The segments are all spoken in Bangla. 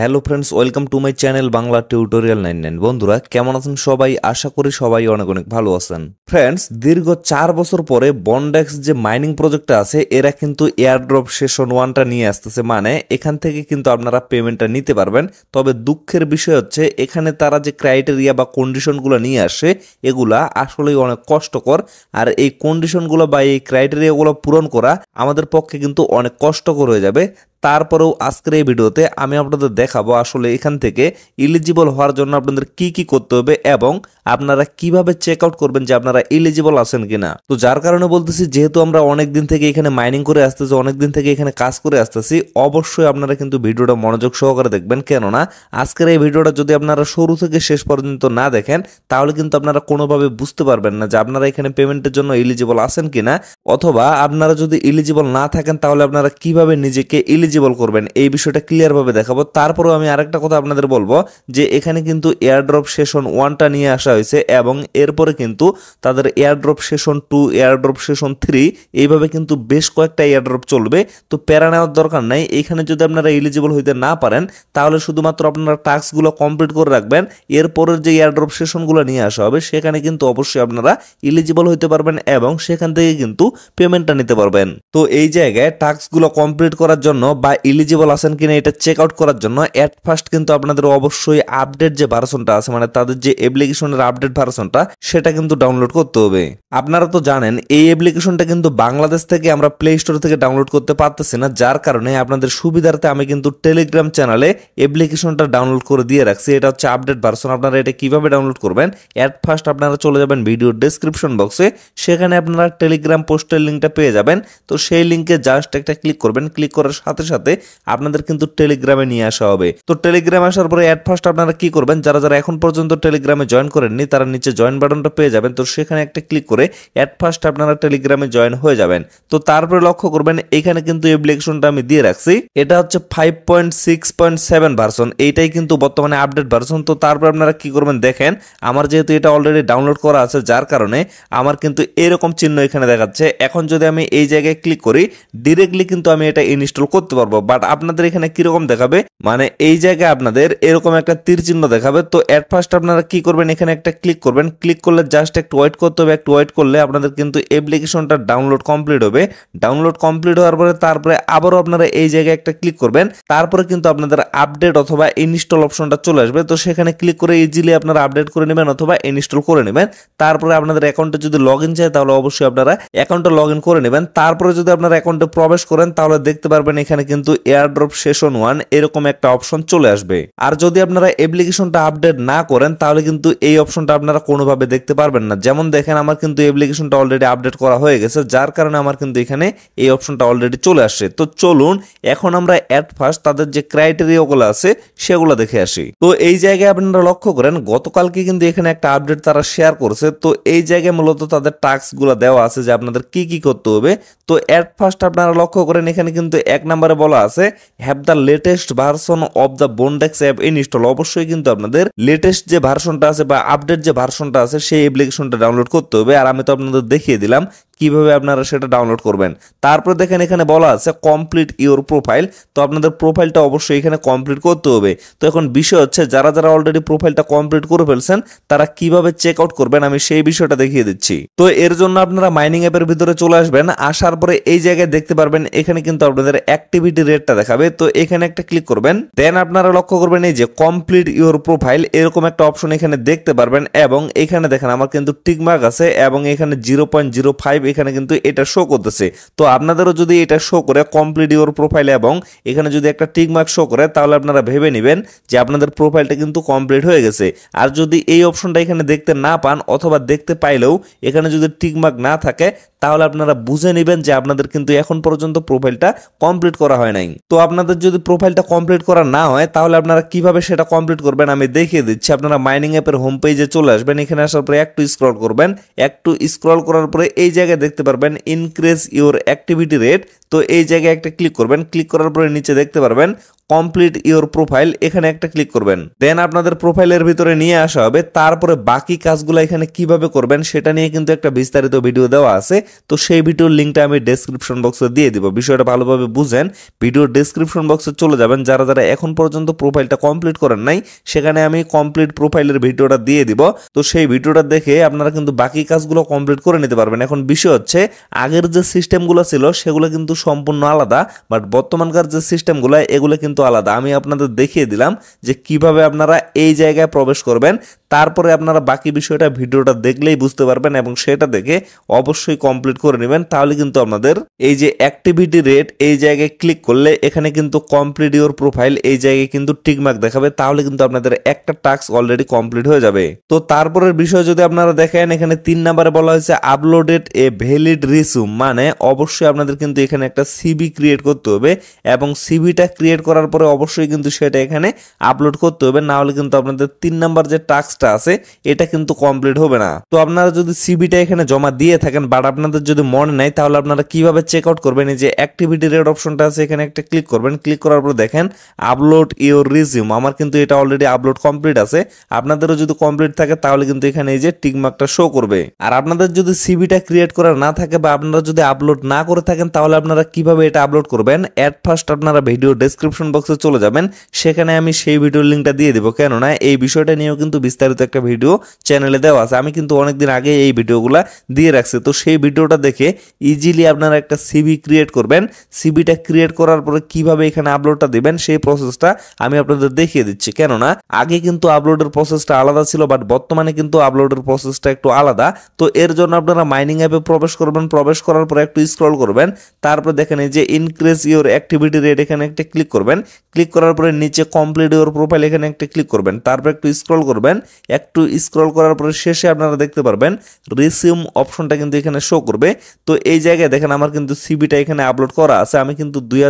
hello friends welcome to my channel Bangla tutorial nine nine বন্ধুরা কেমন আছেন সবাই আশা করি সবাই অনেক অনেক ভালো আছেন ফ্রেন্ডস দীর্ঘ চার বছর পরে বনডেক্স যে মাইনিং প্রজেক্টটা আছে এরা কিন্তু এয়ারড্রপ সেশন ওয়ানটা নিয়ে আসতেছে মানে এখান থেকে কিন্তু আপনারা পেমেন্টটা নিতে পারবেন তবে দুঃখের বিষয় হচ্ছে এখানে তারা যে ক্রাইটেরিয়া বা কন্ডিশনগুলো নিয়ে আসে এগুলা আসলেই অনেক কষ্টকর আর এই কন্ডিশনগুলো বা এই ক্রাইটেরিয়াগুলো পূরণ করা আমাদের পক্ষে কিন্তু অনেক কষ্টকর হয়ে যাবে তারপরেও আজকের এই ভিডিওতে আমি আপনাদের দেখাবো আসলে এখান থেকে এলিজিবল হওয়ার জন্য আপনাদের কি কি করতে হবে এবং আপনারা কিভাবে চেক আউট করবেন যে আপনারা এলিজিবল আছেন কিনা তো যার কারণে বলতেছি যেহেতু আমরা অনেক দিন থেকে এখানে মাইনিং করে আসতেছি অনেক দিন থেকে এখানে কাজ করে আসতেছি অবশ্যই আপনারা কিন্তু ভিডিওটা মনোযোগ সহকারে দেখবেন কেননা আজকের এই ভিডিওটা যদি আপনারা শুরু থেকে শেষ পর্যন্ত না দেখেন তাহলে কিন্তু আপনারা কোনোভাবে বুঝতে পারবেন না যে আপনারা এখানে পেমেন্টের জন্য এলিজিবল আছেন কিনা অথবা আপনারা যদি এলিজিবল না থাকেন তাহলে আপনারা কিভাবে নিজেকে এলিজিবল করবেন এই বিষয়টা ক্লিয়ারভাবে দেখাবো তারপরেও আমি আরেকটা কথা আপনাদের বলবো যে এখানে কিন্তু এয়ারড্রপ সেশন ওয়ানটা নিয়ে আসা হয়েছে এবং এরপরে কিন্তু তাদের airdrop session two airdrop session three এইভাবে কিন্তু বেশ কয়েকটা এয়ারড্রপ চলবে তো প্যারা নেওয়ার দরকার নাই এখানে যদি আপনারা এলিজিবল হইতে না পারেন তাহলে শুধুমাত্র আপনারা টাস্কগুলো কমপ্লিট করে রাখবেন এরপরের যে এয়ারড্রপ সেশনগুলো নিয়ে আসা হবে সেখানে কিন্তু অবশ্যই আপনারা এলিজিবল হইতে পারবেন এবং সেখান থেকে কিন্তু পেমেন্টটা নিতে পারবেন তো এই জায়গায় টাস্কগুলো কমপ্লিট করার জন্য বা এলিজিবল আছেন কিনা এটা চেক আউট করার জন্য অ্যাট ফার্স্ট কিন্তু আপনাদের অবশ্যই আপডেট যে ভার্সনটা আছে মানে তাদের যে অ্যাপ্লিকেশনের আপডেট ভার্সনটা সেটা কিন্তু ডাউনলোড করতে হবে আপনারা তো জানেন এই অ্যাপ্লিকেশনটা কিন্তু বাংলাদেশ থেকে আমরা প্লে স্টোর থেকে ডাউনলোড করতে পারতেছি না যার কারণে আপনাদের সুবিধার্থে আমি কিন্তু টেলিগ্রাম চ্যানেলে অ্যাপ্লিকেশনটা ডাউনলোড করে দিয়ে রাখছি এটা হচ্ছে আপডেট ভার্সন আপনারা এটা কিভাবে ডাউনলোড করবেন অ্যাট ফার্স্ট আপনারা চলে যাবেন ভিডিও ডিসক্রিপশন বক্সে সেখানে আপনারা টেলিগ্রাম পোস্টের লিঙ্কটা পেয়ে যাবেন তো সেই লিঙ্কে জাস্ট একটা ক্লিক করবেন ক্লিক করার সাথে সাথে আপনাদের কিন্তু টেলিগ্রামে নিয়ে আসা হবে তো টেলিগ্রাম আসার পরে অ্যাট ফার্স্ট আপনারা কি করবেন যারা যারা এখন পর্যন্ত টেলিগ্রামে জয়েন করেন করেননি তারা নিচে জয়েন বাটনটা পেয়ে যাবেন তো সেখানে একটা ক্লিক করে অ্যাট ফার্স্ট আপনারা টেলিগ্রামে জয়েন হয়ে যাবেন তো তারপরে লক্ষ্য করবেন এখানে কিন্তু অ্যাপ্লিকেশনটা আমি দিয়ে রাখছি এটা হচ্ছে five point six point seven version এইটাই কিন্তু বর্তমানে আপডেট ভার্সন তো তারপর আপনারা কি করবেন দেখেন আমার যেহেতু এটা অলরেডি ডাউনলোড করা আছে যার কারণে আমার কিন্তু এরকম চিহ্ন এখানে দেখাচ্ছে এখন যদি আমি এই জায়গায় ক্লিক করি ডিরেক্টলি কিন্তু আমি এটা ইনস্টল করতে পারবো বাট আপনাদের এখানে কিরকম দেখাবে মানে এই জায়গায় আপনাদের এরকম একটা তীর চিহ্ন দেখাবে তো অ্যাট ফার্স্ট আপনারা কি করবেন এখানে একটা ক্লিক করবেন ক্লিক করলে জাস্ট একটু ওয়েট করতে হবে একটু ওয়েট করলে আপনাদের কিন্তু অ্যাপ্লিকেশনটা ডাউনলোড কমপ্লিট হবে ডাউনলোড কমপ্লিট হওয়ার পরে তারপরে আবারও আপনারা এই জায়গায় একটা ক্লিক করবেন তারপরে কিন্তু আপনাদের আপডেট অথবা ইনস্টল অপশনটা চলে আসবে তো সেখানে ক্লিক করে ইজিলি আপনারা আপডেট করে নেবেন অথবা ইনস্টল করে নেবেন তারপরে আপনাদের অ্যাকাউন্টে যদি লগ ইন চায় তাহলে অবশ্যই আপনারা অ্যাকাউন্টে লগ ইন করে নেবেন তারপরে যদি আপনারা অ্যাকাউন্টে প্রবেশ করেন তাহলে দেখতে পারবেন এখানে কিন্তু এয়ারড্রপ সেশন ওয়ান এরকম একটা অপশন চলে আসবে আর যদি আপনারা অ্যাপ্লিকেশনটা আপডেট না করেন তাহলে কিন্তু এই অপশন অপশনটা আপনারা কোনোভাবে দেখতে পারবেন না যেমন দেখেন আমার কিন্তু অ্যাপ্লিকেশনটা অলরেডি আপডেট করা হয়ে গেছে যার কারণে আমার কিন্তু এখানে এই অপশনটা অলরেডি চলে আসছে তো চলুন এখন আমরা অ্যাট ফার্স্ট তাদের যে ক্রাইটেরিয়াগুলো আছে সেগুলো দেখে আসি তো এই জায়গায় আপনারা লক্ষ্য করেন গতকালকে কিন্তু এখানে একটা আপডেট তারা শেয়ার করেছে তো এই জায়গায় মূলত তাদের টাস্কগুলো দেওয়া আছে যে আপনাদের কি কি করতে হবে তো অ্যাট ফার্স্ট আপনারা লক্ষ্য করেন এখানে কিন্তু এক নম্বরে বলা আছে have the latest version of the Bondex app install অবশ্যই কিন্তু আপনাদের লেটেস্ট যে ভার্সনটা আছে বা আপডেট যে ভার্সনটা আছে সেই অ্যাপ্লিকেশনটা ডাউনলোড করতে হবে আর আমি তো আপনাদের দেখিয়ে দিলাম কিভাবে আপনারা সেটা ডাউনলোড করবেন তারপর দেখেন এখানে বলা আছে কমপ্লিট ইওর প্রোফাইল তো আপনাদের প্রোফাইলটা অবশ্যই এখানে কমপ্লিট করতে হবে তো এখন বিষয় হচ্ছে যারা যারা অলরেডি প্রোফাইলটা কমপ্লিট করে ফেলছেন তারা কিভাবে চেক আউট করবেন আমি সেই বিষয়টা দেখিয়ে দিচ্ছি তো এর জন্য আপনারা মাইনিং অ্যাপের ভিতরে চলে আসবেন আসার পরে এই জায়গায় দেখতে পারবেন এখানে কিন্তু আপনাদের অ্যাক্টিভিটি রেটটা দেখাবে তো এখানে একটা ক্লিক করবেন দেন আপনারা লক্ষ্য করবেন এই যে কমপ্লিট ইওর প্রোফাইল এরকম একটা অপশন এখানে দেখতে পারবেন এবং এখানে দেখেন আমার কিন্তু টিকমার্ক আছে এবং এখানে জিরো পয়েন্ট জিরো ফাইভ এখানে কিন্তু এটা শো করতেছে তো আপনাদেরও যদি এটা শো করে কমপ্লিট ইউর প্রোফাইল এবং এখানে যদি একটা টিকমার্ক শো করে তাহলে আপনারা ভেবে নেবেন যে আপনাদের প্রোফাইলটা কিন্তু কমপ্লিট হয়ে গেছে আর যদি এই অপশনটা এখানে দেখতে না পান অথবা দেখতে পাইলেও এখানে যদি টিকমার্ক না থাকে তাহলে আপনারা বুঝে নেবেন যে আপনাদের কিন্তু এখন পর্যন্ত প্রোফাইলটা কমপ্লিট করা হয় নাই তো আপনাদের যদি প্রোফাইলটা কমপ্লিট করা না হয় তাহলে আপনারা কিভাবে সেটা কমপ্লিট করবেন আমি দেখিয়ে দিচ্ছি আপনারা মাইনিং অ্যাপের হোম পেজে চলে আসবেন এখানে আসার পরে একটু স্ক্রল করবেন একটু স্ক্রল করার পরে এই জায়গায় জায়গায় দেখতে পারবেন ইনক্রিজ ইউর অ্যাক্টিভিটি রেট তো এই জায়গায় একটা ক্লিক করবেন ক্লিক করার পরে নিচে দেখতে পারবেন কমপ্লিট ইওর প্রোফাইল এখানে একটা ক্লিক করবেন দেন আপনাদের প্রোফাইলের ভিতরে নিয়ে আসা হবে তারপরে বাকি কাজগুলো এখানে কিভাবে করবেন সেটা নিয়ে কিন্তু একটা বিস্তারিত ভিডিও দেওয়া আছে তো সেই ভিডিওর লিঙ্কটা আমি ডেসক্রিপশন বক্সে দিয়ে দিব বিষয়টা ভালোভাবে বুঝেন ভিডিওর ডেসক্রিপশন বক্সে চলে যাবেন যারা যারা এখন পর্যন্ত প্রোফাইলটা কমপ্লিট করেন নাই সেখানে আমি কমপ্লিট প্রোফাইলের ভিডিওটা দিয়ে দিব তো সেই ভিডিওটা দেখে আপনারা কিন্তু বাকি কাজগুলো কমপ্লিট করে নিতে পারবেন এখন বিষয় হচ্ছে আগের যে সিস্টেমগুলো ছিল সেগুলো কিন্তু সম্পূর্ণ আলাদা বাট বর্তমানকার যে সিস্টেমগুলো এগুলো কিন্তু আলাদা আমি আপনাদের দেখিয়ে দিলাম যে কিভাবে আপনারা এই জায়গায় প্রবেশ করবেন তারপরে আপনারা বাকি বিষয়টা ভিডিওটা দেখলেই বুঝতে পারবেন এবং সেটা দেখে অবশ্যই কমপ্লিট করে নেবেন তাহলে কিন্তু আপনাদের এই যে অ্যাক্টিভিটি রেট এই জায়গায় ক্লিক করলে এখানে কিন্তু কমপ্লিট ইউর প্রোফাইল এই জায়গায় কিন্তু টিকমার্ক দেখাবে তাহলে কিন্তু আপনাদের একটা টাস্ক অলরেডি কমপ্লিট হয়ে যাবে তো তারপরের বিষয় যদি আপনারা দেখেন এখানে তিন নাম্বারে বলা হয়েছে আপলোডেড এ ভ্যালিড রিসুম মানে অবশ্যই আপনাদের কিন্তু এখানে একটা সিবি ক্রিয়েট করতে হবে এবং সিবিটা ক্রিয়েট করার পরে অবশ্যই কিন্তু সেটা এখানে আপলোড করতে হবে না হলে কিন্তু আপনাদের তিন নাম্বার যে টাস্ক কাজটা আছে এটা কিন্তু কমপ্লিট হবে না তো আপনারা যদি সিবিটা এখানে জমা দিয়ে থাকেন বাট আপনাদের যদি মনে নাই তাহলে আপনারা কিভাবে চেক আউট করবেন এই যে অ্যাক্টিভিটি রেড অপশনটা আছে এখানে একটা ক্লিক করবেন ক্লিক করার পর দেখেন আপলোড ইওর রিজিউম আমার কিন্তু এটা অলরেডি আপলোড কমপ্লিট আছে আপনাদেরও যদি কমপ্লিট থাকে তাহলে কিন্তু এখানে এই যে টিকমার্কটা শো করবে আর আপনাদের যদি সিবিটা ক্রিয়েট করা না থাকে বা আপনারা যদি আপলোড না করে থাকেন তাহলে আপনারা কিভাবে এটা আপলোড করবেন অ্যাট ফার্স্ট আপনারা ভিডিও ডেসক্রিপশন বক্সে চলে যাবেন সেখানে আমি সেই ভিডিওর লিঙ্কটা দিয়ে দেবো কেননা এই বিষয়টা নিয়েও কিন্তু বিস্তারিত বিস্তারিত একটা ভিডিও চ্যানেলে দেওয়া আছে আমি কিন্তু অনেকদিন আগে এই ভিডিওগুলো দিয়ে রাখছি তো সেই ভিডিওটা দেখে ইজিলি আপনারা একটা সিবি ক্রিয়েট করবেন সিবিটা ক্রিয়েট করার পরে কিভাবে এখানে আপলোডটা দেবেন সেই প্রসেসটা আমি আপনাদের দেখিয়ে দিচ্ছি কেননা আগে কিন্তু আপলোডের প্রসেসটা আলাদা ছিল বাট বর্তমানে কিন্তু আপলোডের প্রসেসটা একটু আলাদা তো এর জন্য আপনারা মাইনিং অ্যাপে প্রবেশ করবেন প্রবেশ করার পরে একটু স্ক্রল করবেন তারপর দেখেন এই যে ইনক্রিজ ইউর অ্যাক্টিভিটি রেট এখানে একটা ক্লিক করবেন ক্লিক করার পরে নিচে কমপ্লিট ইউর প্রোফাইল এখানে একটা ক্লিক করবেন তারপর একটু স্ক্রল করবেন একটু স্ক্রল করার পরে শেষে আপনারা দেখতে পারবেন রিসিউম অপশনটা কিন্তু এখানে শো করবে তো এই জায়গায় দেখেন আমার কিন্তু সিবিটা এখানে আপলোড করা আছে আমি কিন্তু দুই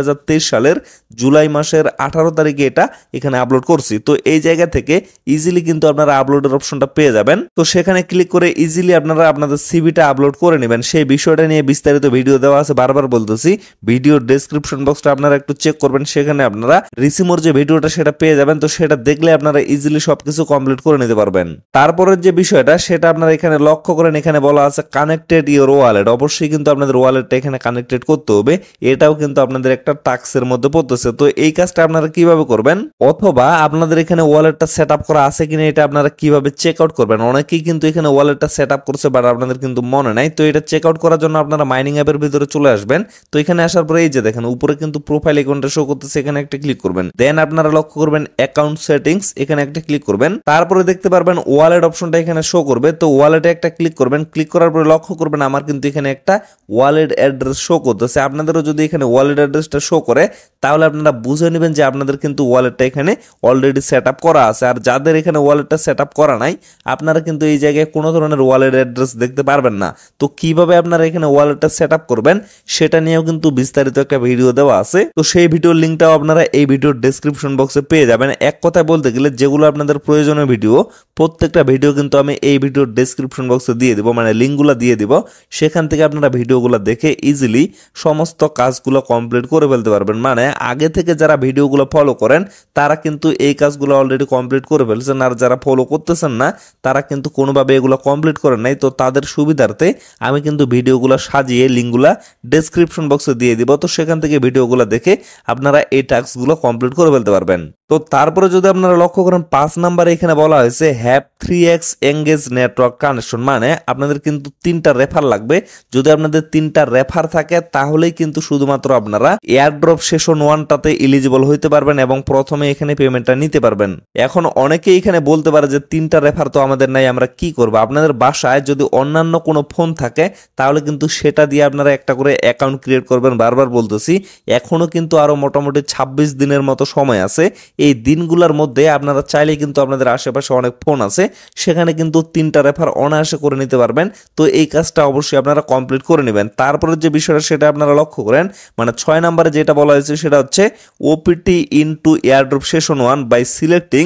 সালের জুলাই মাসের আঠারো তারিখে এটা এখানে আপলোড করছি তো এই জায়গা থেকে ইজিলি কিন্তু আপনারা আপলোডের অপশনটা পেয়ে যাবেন তো সেখানে ক্লিক করে ইজিলি আপনারা আপনাদের সিবিটা আপলোড করে নেবেন সেই বিষয়টা নিয়ে বিস্তারিত ভিডিও দেওয়া আছে বারবার বলতেছি ভিডিও ডিসক্রিপশন বক্সটা আপনারা একটু চেক করবেন সেখানে আপনারা রিসিমোর যে ভিডিওটা সেটা পেয়ে যাবেন তো সেটা দেখলে আপনারা ইজিলি সবকিছু কমপ্লিট করে নিতে দিতে পারবেন তারপরের যে বিষয়টা সেটা আপনারা এখানে লক্ষ্য করেন এখানে বলা আছে কানেক্টেড ইউর ওয়ালেট অবশ্যই কিন্তু আপনাদের ওয়ালেটটা এখানে কানেক্টেড করতে হবে এটাও কিন্তু আপনাদের একটা টাক্সের মধ্যে পড়তেছে তো এই কাজটা আপনারা কিভাবে করবেন অথবা আপনাদের এখানে ওয়ালেটটা সেট করা আছে কিনা এটা আপনারা কিভাবে চেক আউট করবেন অনেকেই কিন্তু এখানে ওয়ালেটটা সেট করছে বাট আপনাদের কিন্তু মনে নাই তো এটা চেক আউট করার জন্য আপনারা মাইনিং অ্যাপের ভিতরে চলে আসবেন তো এখানে আসার পরে এই যে দেখেন উপরে কিন্তু প্রোফাইল অ্যাকাউন্টটা শো করতেছে এখানে একটা ক্লিক করবেন দেন আপনারা লক্ষ্য করবেন অ্যাকাউন্ট সেটিংস এখানে একটা ক্লিক করবেন তারপরে দেখতে দেখতে পারবেন ওয়ালেট অপশনটা এখানে শো করবে তো ওয়ালেটে একটা ক্লিক করবেন ক্লিক করার পরে লক্ষ্য করবেন আমার কিন্তু এখানে একটা ওয়ালেট অ্যাড্রেস শো করতেছে আপনাদেরও যদি এখানে ওয়ালেট অ্যাড্রেসটা শো করে তাহলে আপনারা বুঝে নেবেন যে আপনাদের কিন্তু ওয়ালেটটা এখানে অলরেডি সেট করা আছে আর যাদের এখানে ওয়ালেটটা সেট করা নাই আপনারা কিন্তু এই জায়গায় কোনো ধরনের ওয়ালেট অ্যাড্রেস দেখতে পারবেন না তো কিভাবে আপনারা এখানে ওয়ালেটটা সেট করবেন সেটা নিয়েও কিন্তু বিস্তারিত একটা ভিডিও দেওয়া আছে তো সেই ভিডিওর লিঙ্কটাও আপনারা এই ভিডিওর ডেসক্রিপশন বক্সে পেয়ে যাবেন এক কথায় বলতে গেলে যেগুলো আপনাদের প্রয়োজনীয় ভিডিও প্রত্যেকটা ভিডিও কিন্তু আমি এই ভিডিওর ডিসক্রিপশন বক্সে দিয়ে দেবো মানে লিঙ্কগুলো দিয়ে দিব সেখান থেকে আপনারা ভিডিওগুলো দেখে ইজিলি সমস্ত কাজগুলো কমপ্লিট করে ফেলতে পারবেন মানে আগে থেকে যারা ভিডিওগুলো ফলো করেন তারা কিন্তু এই কাজগুলো অলরেডি কমপ্লিট করে ফেলছেন আর যারা ফলো করতেছেন না তারা কিন্তু কোনোভাবে এগুলো কমপ্লিট করেন নাই তো তাদের সুবিধার্থে আমি কিন্তু ভিডিওগুলো সাজিয়ে লিঙ্কগুলো ডেসক্রিপশন বক্সে দিয়ে দিব তো সেখান থেকে ভিডিওগুলো দেখে আপনারা এই টাস্কগুলো কমপ্লিট করে ফেলতে পারবেন তো তারপরে যদি আপনারা লক্ষ্য করেন পাঁচ নাম্বার এখানে বলা হয়েছে have three X engage network connection মানে আপনাদের কিন্তু তিনটা রেফার লাগবে যদি আপনাদের তিনটা রেফার থাকে তাহলেই কিন্তু শুধুমাত্র আপনারা এয়ারড্রপ সেশন ওয়ানটাতে এলিজিবল হইতে পারবেন এবং প্রথমে এখানে পেমেন্টটা নিতে পারবেন এখন অনেকে এখানে বলতে পারে যে তিনটা রেফার তো আমাদের নাই আমরা কি করব আপনাদের বাসায় যদি অন্যান্য কোনো ফোন থাকে তাহলে কিন্তু সেটা দিয়ে আপনারা একটা করে অ্যাকাউন্ট ক্রিয়েট করবেন বারবার বলতেছি এখনও কিন্তু আরও মোটামুটি ছাব্বিশ দিনের মতো সময় আছে এই দিনগুলোর মধ্যে আপনারা চাইলে কিন্তু আপনাদের আশেপাশে অনেক ফোন আছে সেখানে কিন্তু তিনটা রেফার অনায়াসে করে নিতে পারবেন তো এই কাজটা অবশ্যই আপনারা কমপ্লিট করে নেবেন তারপরে যে বিষয়টা সেটা আপনারা লক্ষ্য করেন মানে ছয় নম্বরে যেটা বলা হয়েছে সেটা হচ্ছে OPT into airdrop session one by selecting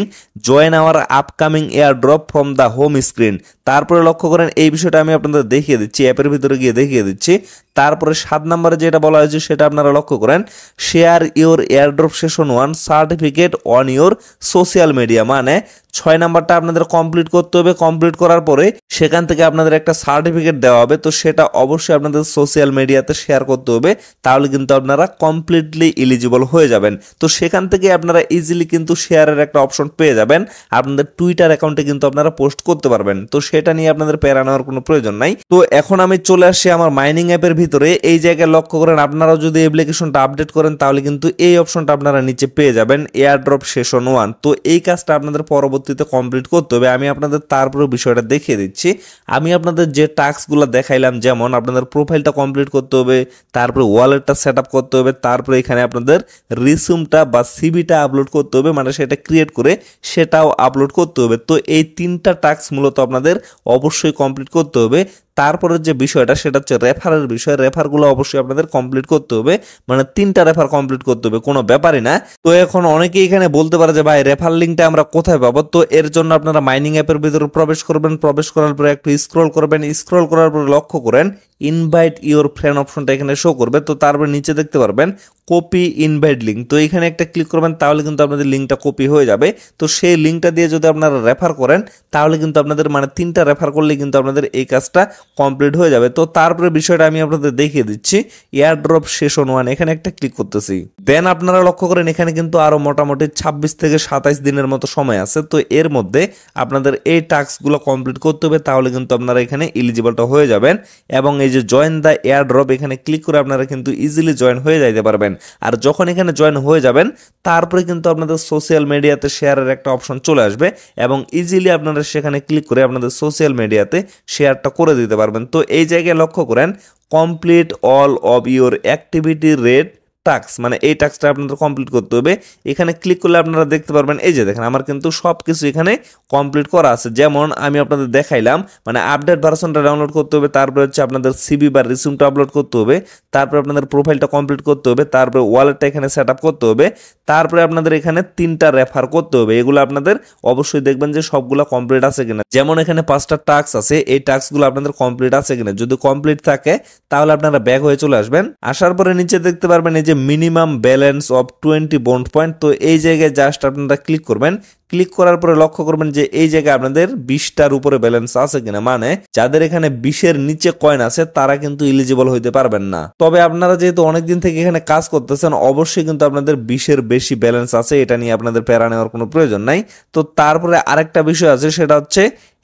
join our upcoming airdrop from the home screen তারপরে লক্ষ্য করেন এই বিষয়টা আমি আপনাদের দেখিয়ে দিচ্ছি অ্যাপের ভিতরে গিয়ে দেখিয়ে দিচ্ছি তারপরে সাত নম্বরে যেটা বলা হয়েছে সেটা আপনারা লক্ষ্য করেন share your airdrop session one certificate on your social media माने ছয় নাম্বারটা আপনাদের কমপ্লিট করতে হবে কমপ্লিট করার পরে সেখান থেকে আপনাদের একটা সার্টিফিকেট দেওয়া হবে তো সেটা অবশ্যই আপনাদের সোশ্যাল মিডিয়াতে শেয়ার করতে হবে তাহলে কিন্তু আপনারা কমপ্লিটলি এলিজিবল হয়ে যাবেন তো সেখান থেকে আপনারা ইজিলি কিন্তু শেয়ারের একটা অপশন পেয়ে যাবেন আপনাদের টুইটার অ্যাকাউন্টে কিন্তু আপনারা পোস্ট করতে পারবেন তো সেটা নিয়ে আপনাদের প্যারা নেওয়ার কোনো প্রয়োজন নাই তো এখন আমি চলে আসি আমার মাইনিং অ্যাপের ভিতরে এই জায়গায় লক্ষ্য করেন আপনারাও যদি অ্যাপ্লিকেশনটা আপডেট করেন তাহলে কিন্তু এই অপশনটা আপনারা নিচে পেয়ে যাবেন এয়ার ড্রপ সেশন ওয়ান তো এই কাজটা আপনাদের পরবর্তী পরবর্তীতে কমপ্লিট করতে হবে আমি আপনাদের তারপরে বিষয়টা দেখিয়ে দিচ্ছি আমি আপনাদের যে টাস্কগুলো দেখাইলাম যেমন আপনাদের প্রোফাইলটা কমপ্লিট করতে হবে তারপরে ওয়ালেটটা সেট করতে হবে তারপরে এখানে আপনাদের রিসুমটা বা সিবিটা আপলোড করতে হবে মানে সেটা ক্রিয়েট করে সেটাও আপলোড করতে হবে তো এই তিনটা টাস্ক মূলত আপনাদের অবশ্যই কমপ্লিট করতে হবে তারপরের যে বিষয়টা সেটা হচ্ছে রেফারের বিষয় রেফারগুলো অবশ্যই আপনাদের কমপ্লিট করতে হবে মানে তিনটা রেফার কমপ্লিট করতে হবে কোনো ব্যাপারই না তো এখন অনেকেই এখানে বলতে পারে যে ভাই রেফার লিঙ্কটা আমরা কোথায় পাবো তো এর জন্য আপনারা মাইনিং অ্যাপের ভিতরে প্রবেশ করবেন প্রবেশ করার পরে একটু স্ক্রল করবেন স্ক্রল করার পরে লক্ষ্য করেন ইনভাইট ইওর ফ্রেন্ড অপশনটা এখানে শো করবে তো তারপরে নিচে দেখতে পারবেন কপি ইনভাইট লিঙ্ক তো এখানে একটা ক্লিক করবেন তাহলে কিন্তু আপনাদের লিঙ্কটা কপি হয়ে যাবে তো সেই লিঙ্কটা দিয়ে যদি আপনারা রেফার করেন তাহলে কিন্তু আপনাদের মানে তিনটা রেফার করলে কিন্তু আপনাদের এই কাজটা কমপ্লিট হয়ে যাবে তো তারপরে বিষয়টা আমি আপনাদের দেখিয়ে দিচ্ছি এয়ারড্রপ সেশন ওয়ান এখানে একটা ক্লিক করতেছি দেন আপনারা লক্ষ্য করেন এখানে কিন্তু আরও মোটামুটি ছাব্বিশ থেকে সাতাইশ দিনের মতো সময় আছে তো এর মধ্যে আপনাদের এই টাস্কগুলো কমপ্লিট করতে হবে তাহলে কিন্তু আপনারা এখানে ইলিজিবলটা হয়ে যাবেন এবং এই যে জয়েন দ্য এয়ারড্রপ এখানে ক্লিক করে আপনারা কিন্তু ইজিলি জয়েন হয়ে যাইতে পারবেন আর যখন এখানে জয়েন হয়ে যাবেন তারপরে কিন্তু আপনাদের সোশ্যাল মিডিয়াতে শেয়ারের একটা অপশন চলে আসবে এবং ইজিলি আপনারা সেখানে ক্লিক করে আপনাদের সোশ্যাল মিডিয়াতে শেয়ারটা করে দিতে পারবেন তো এই জায়গায় লক্ষ্য করেন complete all of your activity rate task মানে এই টাস্কটা আপনাদের কমপ্লিট করতে হবে এখানে ক্লিক করলে আপনারা দেখতে পারবেন এই যে দেখেন আমার কিন্তু সব কিছু এখানে কমপ্লিট করা আছে যেমন আমি আপনাদের দেখাইলাম মানে আপডেট ভার্সনটা ডাউনলোড করতে হবে তারপরে হচ্ছে আপনাদের সিবি বা রিসিউমটা আপলোড করতে হবে তারপরে আপনাদের প্রোফাইলটা কমপ্লিট করতে হবে তারপরে ওয়ালেটটা এখানে সেট করতে হবে তারপরে আপনাদের এখানে তিনটা রেফার করতে হবে এগুলো আপনাদের অবশ্যই দেখবেন যে সবগুলো কমপ্লিট আছে কিনা যেমন এখানে পাঁচটা টাস্ক আছে এই টাস্কগুলো আপনাদের কমপ্লিট আছে কিনা যদি কমপ্লিট থাকে তাহলে আপনারা ব্যাক হয়ে চলে আসবেন আসার পরে নিচে দেখতে পারবেন এই যে minimum balance of twenty bond point তো এই জায়গায় জাস্ট আপনারা ক্লিক করবেন ক্লিক করার পরে লক্ষ্য করবেন যে এই জায়গায় আপনাদের বিশটার উপরে ব্যালেন্স আছে কিনা মানে যাদের এখানে বিশের নিচে কয়েন আছে তারা কিন্তু ইলিজিবল হইতে পারবেন না তবে আপনারা যেহেতু অনেকদিন থেকে এখানে কাজ করতেছেন অবশ্যই কিন্তু আপনাদের বিশের বেশি ব্যালেন্স আছে এটা নিয়ে আপনাদের প্যারা নেওয়ার কোনো প্রয়োজন নাই তো তারপরে আরেকটা বিষয় আছে সেটা হচ্ছে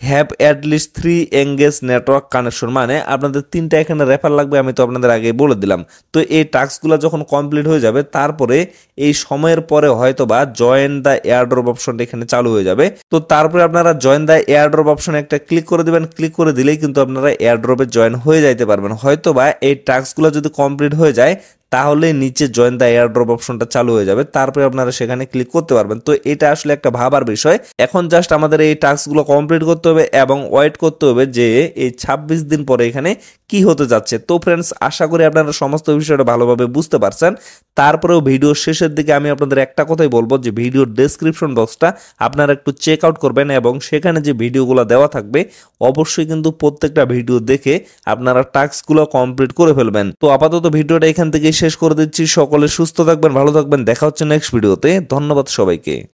have at least three engage network connection মানে আপনাদের তিনটা এখানে রেফার লাগবে আমি তো আপনাদের আগে বলে দিলাম তো এই টাস্কগুলো যখন কমপ্লিট হয়ে যাবে তারপরে এই সময়ের পরে হয়তো বা জয়েন দ্য এয়ারড্রপ অপশনটা এখানে চালু হয়ে যাবে তো তারপরে আপনারা জয়েন দ্য এয়ারড্রপ অপশনে একটা ক্লিক করে দেবেন ক্লিক করে দিলেই কিন্তু আপনারা এয়ারড্রপে জয়েন হয়ে যাইতে পারবেন হয়তো বা এই টাস্কগুলো যদি কমপ্লিট হয়ে যায় তাহলে নিচে জয়েন দ্য এয়ারড্রপ অপশনটা চালু হয়ে যাবে তারপরে আপনারা সেখানে ক্লিক করতে পারবেন তো এটা আসলে একটা ভাবার বিষয় এখন জাস্ট আমাদের এই টাস্কগুলো কমপ্লিট করতে হবে এবং ওয়েট করতে হবে যে এই ছাব্বিশ দিন পরে এখানে কি হতে যাচ্ছে তো ফ্রেন্ডস আশা করি আপনারা সমস্ত বিষয়টা ভালোভাবে বুঝতে পারছেন তারপরেও ভিডিও শেষের দিকে আমি আপনাদের একটা কথাই বলবো যে ভিডিওর ডেসক্রিপশন বক্সটা আপনারা একটু চেক আউট করবেন এবং সেখানে যে ভিডিওগুলো দেওয়া থাকবে অবশ্যই কিন্তু প্রত্যেকটা ভিডিও দেখে আপনারা টাস্কগুলো কমপ্লিট করে ফেলবেন তো আপাতত ভিডিওটা এখান থেকে শেষ করে দিচ্ছি সকলে সুস্থ থাকবেন ভালো থাকবেন দেখা হচ্ছে নেক্সট ভিডিওতে ধন্যবাদ সবাইকে